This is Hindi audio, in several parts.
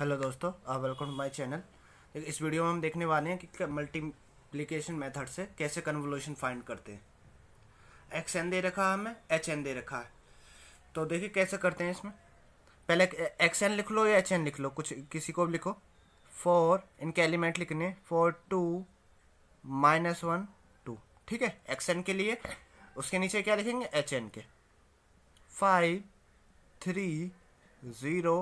हेलो दोस्तों वेलकम टू माय चैनल इस वीडियो में हम देखने वाले हैं कि मल्टीप्लिकेशन मेथड से कैसे कन्वोल्यूशन फाइंड करते हैं एक्स एन दे रखा है हमें एच एन दे रखा है तो देखिए कैसे करते हैं इसमें पहले एक्स एन लिख लो या एच एन लिख लो कुछ किसी को भी लिखो फोर इनके एलिमेंट लिखने four two minus one two ठीक है एक्स एन के लिए उसके नीचे क्या लिखेंगे H N K five three zero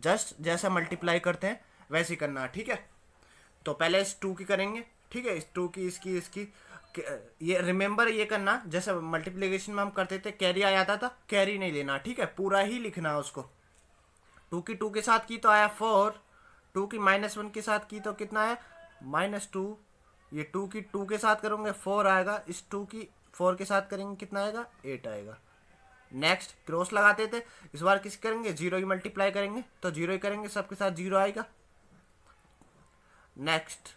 just जैसा मल्टीप्लाई करते हैं वैसे करना ठीक है तो पहले इस टू की करेंगे ठीक है इस टू की इसकी इसकी ये रिमेंबर ये करना जैसे मल्टीप्लीकेशन में हम करते थे कैरी आया था, था तो कैरी नहीं लेना ठीक है पूरा ही लिखना उसको टू की टू के साथ की तो आया फोर टू की माइनस वन के साथ की तो कितना आया माइनस टू ये टू की टू के साथ करूँगे फोर आएगा इस टू की फोर के साथ करेंगे कितना आएगा एट आएगा नेक्स्ट क्रॉस लगाते थे इस बार किस करेंगे जीरो ही मल्टीप्लाई करेंगे तो जीरो ही करेंगे सबके साथ जीरो आएगा नेक्स्ट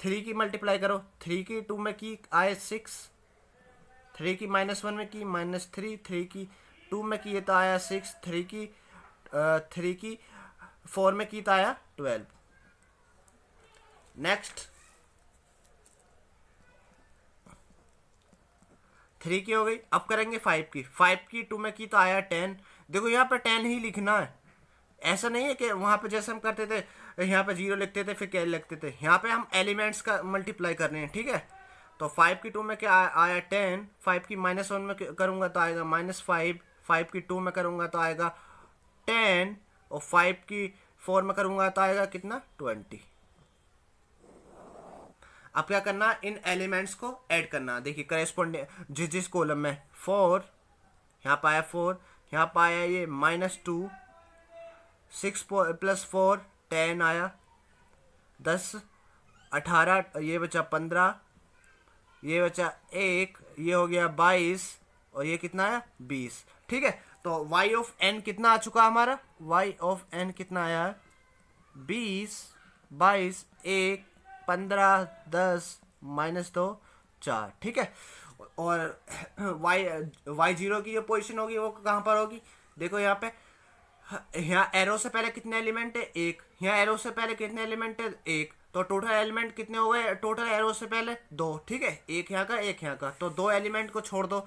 थ्री की मल्टीप्लाई करो थ्री की टू में की आए सिक्स थ्री की माइनस वन में की माइनस थ्री थ्री की टू तो में की तो आया सिक्स थ्री की थ्री की फोर में की तो आया ट्वेल्व नेक्स्ट थ्री की हो गई अब करेंगे फाइव की फाइव की टू में की तो आया टेन देखो यहाँ पर टेन ही लिखना है ऐसा नहीं है कि वहाँ पर जैसे हम करते थे यहाँ पर जीरो लिखते थे फिर क्या लिखते थे यहाँ पर हम एलिमेंट्स का मल्टीप्लाई कर रहे हैं ठीक है तो फाइव की टू में क्या आया टेन फाइव की माइनस वन तो में करूँगा तो आएगा माइनस फाइव फाइव की टू में करूँगा तो आएगा टेन और फाइव की फोर में करूँगा तो आएगा कितना ट्वेंटी अब क्या करना इन एलिमेंट्स को ऐड करना देखिए करेस्पॉन्डिंग जिस जिस कॉलम में फोर यहाँ पर आया फोर यहाँ पर आया ये minus two six plus four ten आया दस अठारह ये बचा पंद्रह ये बचा एक ये हो गया बाईस और ये कितना आया बीस ठीक है तो y ऑफ n कितना आ चुका हमारा y ऑफ n कितना आया बीस बाईस एक पंद्रह दस माइनस दो तो चार ठीक है और वाई वाई जीरो की जो पोजीशन होगी वो कहाँ पर होगी देखो यहाँ पे यहाँ एरो से पहले कितने एलिमेंट है एक यहाँ एरो से पहले कितने एलिमेंट है एक तो टोटल एलिमेंट कितने हो गए टोटल एरो से पहले दो ठीक है एक यहाँ का एक यहाँ का तो दो एलिमेंट को छोड़ दो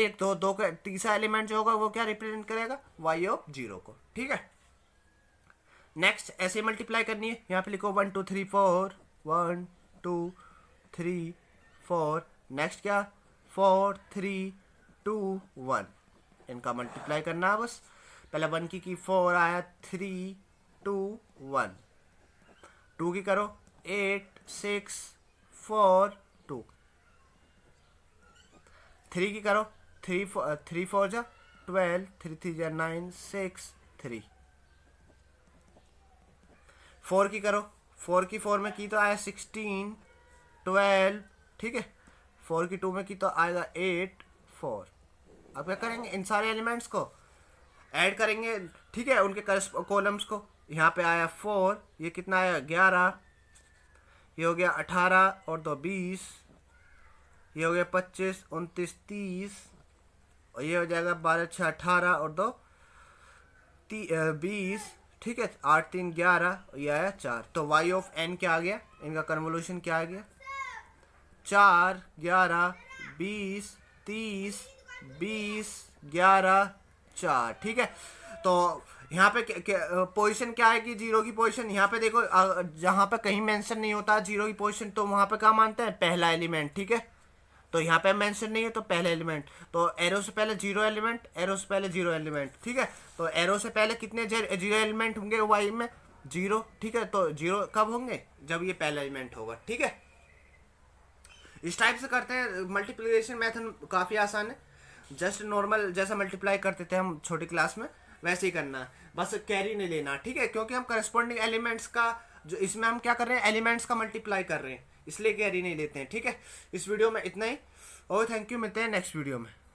एक दो दो का तीसरा एलिमेंट जो होगा वो क्या रिप्रेजेंट करेगा वाई ओ जीरो को ठीक है नेक्स्ट ऐसे मल्टीप्लाई करनी है यहाँ पे लिखो one two three four one two three four next क्या फोर थ्री टू वन इनका मल्टीप्लाई करना है बस पहले वन की की फोर आया थ्री टू वन टू की करो eight six four two three की करो थ्री फोर थ्री फोर जा ट्वेल्व थ्री थ्री जा नाइन सिक्स थ्री फोर की करो फोर की फोर में की तो आया सिक्सटीन ट्वेल्व ठीक है फोर की टू में की तो आएगा एट फोर अब क्या करेंगे इन सारे एलिमेंट्स को ऐड करेंगे ठीक है उनके कॉलम्स को यहाँ पे आया फोर ये कितना आया ग्यारह ये हो गया अठारह और दो बीस ये हो गया पच्चीस उनतीस तीस और ये हो जाएगा बारह छः अठारह और दो बीस ठीक है आठ तीन ग्यारह ये आया चार तो वाई ऑफ एन क्या आ गया इनका कन्वोल्यूशन क्या आ गया चार ग्यारह बीस तीस बीस ग्यारह चार ठीक है तो यहाँ पे पोजीशन क्या है कि जीरो की पोजीशन यहाँ पे देखो जहाँ पे कहीं मेंशन नहीं होता जीरो की पोजीशन तो वहाँ पे क्या मानते हैं पहला एलिमेंट ठीक है तो यहाँ पे मेंशन नहीं है तो पहले एलिमेंट तो एरो से पहले जीरो एलिमेंट एरो से पहले जीरो एलिमेंट ठीक है तो एरो से पहले कितने जीरो एलिमेंट होंगे वाई में जीरो ठीक है तो जीरो कब होंगे जब ये पहला एलिमेंट होगा ठीक है इस टाइप से करते हैं मल्टीप्लीकेशन मैथड काफ़ी आसान है जस्ट नॉर्मल जैसा मल्टीप्लाई करते थे हम छोटी क्लास में वैसे ही करना है बस कैरी नहीं लेना ठीक है क्योंकि हम करस्पॉन्डिंग एलिमेंट्स का जो इसमें हम क्या कर रहे हैं एलिमेंट्स का मल्टीप्लाई कर रहे हैं इसलिए कैरी नहीं लेते हैं ठीक है इस वीडियो में इतना ही और थैंक यू मिलते हैं नेक्स्ट वीडियो में